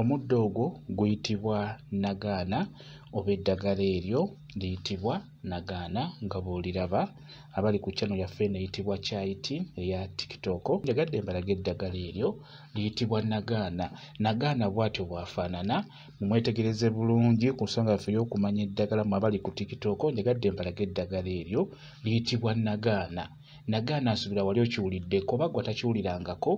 Omuddo ogwo guyitibwa nnagaana oba eddagala eryo liyitibwa nnagaana nga bw'oliraba abali ku channel yaffe eno eyitibwa chaiti eya tiktok njagadde embalaga eddagala eryo liyitibwa nnagaana nagaana bw'atyo bw'afaanana mumwetegereze bulungi ku nsonga yaffe ey'okumanya eddagala mwe abali ku tiktok njagadde embalaga eddagala eryo liyitibwa nnagaana nagaana asubira wali okiwuliddeko oba gwe takiwulirangako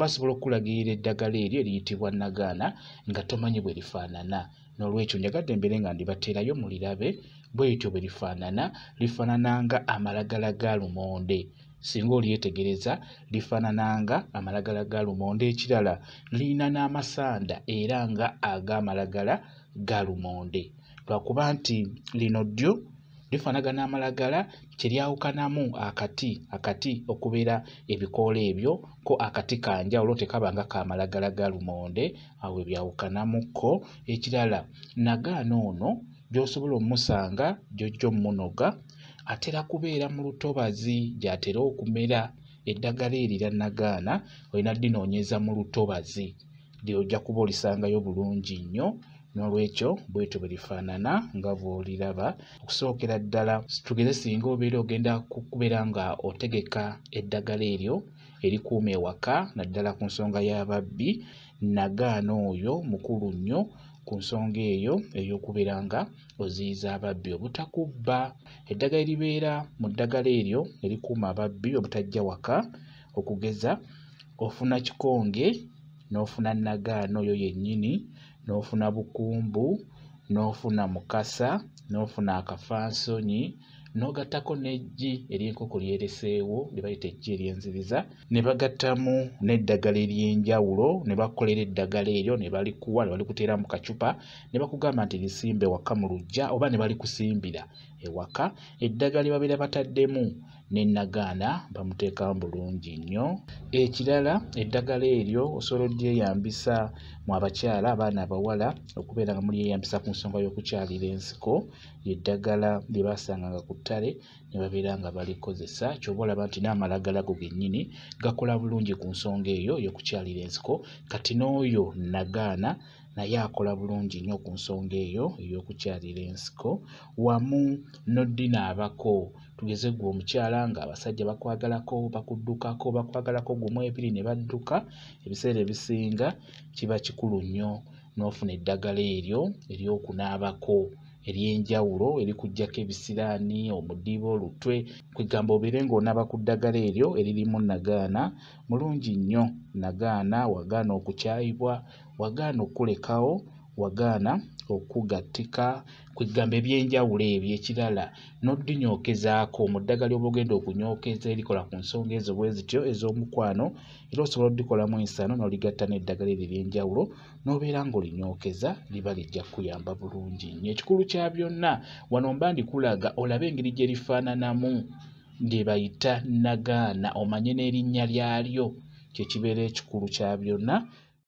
basobola okukulagirira eddagala eryo eriyitibwa nagaana nga tomanyi bwe lifaanana nolwekyo njagadde embeere nga ndibateerayo mulirabe bweityo bwe lifaanana lifaanananga amalagala ga lumonde singa olyetegereza lifaanananga amalagala ga lumonde ekirala lirina n'amasanda era nga ag'amalagala ga lumonde lwakuba nti lino ddyo lifaanagana amalagala kyeryawukanamu akati akati okubeera ebikoola ebyo ko akati kanjawulo tekabanga kamalagala ga lumonde awo ebyawukanamuko ekirala nagaana ono gy'osobola omusanga gyojja omunoga atera kubeera mu lutobazi gyatera okumera eddagala erira nagaana olina dinoonyeza mu lutobazi lyojja kuba olisangayo bulungi nnyo nolwekyo bwetyo bwelifaanana nga bwoliraba okusookera ddala tugeze singa obeera ogenda kubeera nga otegeka eddagala eryo erikuuma ewaka naddala ku nsonga y'ababbi nagaana oyo mukulu nnyo ku nsonga eyo ey'okubeera nga oziyiza ababbi obutakubba eddagala eribeera mu ddagala eryo erikuuma ababbi obutajja waka okugeza ofuna kikonge n'ofuna nagaana oyo yennyini n'ofuna bukumbu, n'ofuna mukasa, n'ofuna akafansonyi. n'ogattako n'eggi ery'enkoko lyereseewo ne bayita eggi eryenziriza ne bagattamu n'eddagala ery'enjawulo ne bakolera eddagala eryo ne balikuwa ne balikuteera mu kacupa ne bakugamba nti lisimbe waka mu lujja oba ne balikusimbira ewaka eddagala lye babeera bataddemu nenagaana bamuteekamu bulungi nnyo ekirala eddagala eryo osobola olyeyambisa mu abakyala abaana abawala okubeera nga mulyeyambisa ku nsonga y'okukyalira ensiko lyeddagala lye basanganga ku ttale ne babeera nga balikozesa kyoba olaba nti n'amalagala go gennyini gakola bulungi ku nsonga eyo yokukyalira ensiko kati n'oyo nagaana naye akola bulungi nnyo ku nsonga eyo ey'okukyalira ensiko wamu n'oddina abako tugeze gwe omukyala nga abasajja bakwagalako bakuddukako bakwagalako gumu ebiri ne badduka ebiseera ebisinga kiba kikulu nnyo n'ofuna eddagala eryo ery'okunaabako eryenjawulo erikujjako ebisiraani omudiba olutwe kwegamba obeere ng'onaaba ku ddagala eryo eririmu nagaana mulungi nnyo nagaana wagaana okukyayibwa wagaana okulekawo wagaana okugattika kwegamba ebyenjawulo ebyo ekirala n'oddinyookezaako mu ddagala oba ogenda okunyookeza erikola ku nsonga ezo bwe zityo ez'omukwano era osobola oddikolamu ensaano n'oligatta n'eddagala eryo ebyenjawulo n'obeera ng'olinyookeza liba lijja kkuyamba bulungi nnyo ekikulu kya byonna wano mba ndikulaga olaba engeri gye lifaananamu lye bayita nagaana omanye n'erinnya lyalyo kyekibeera ekikulu kya byonna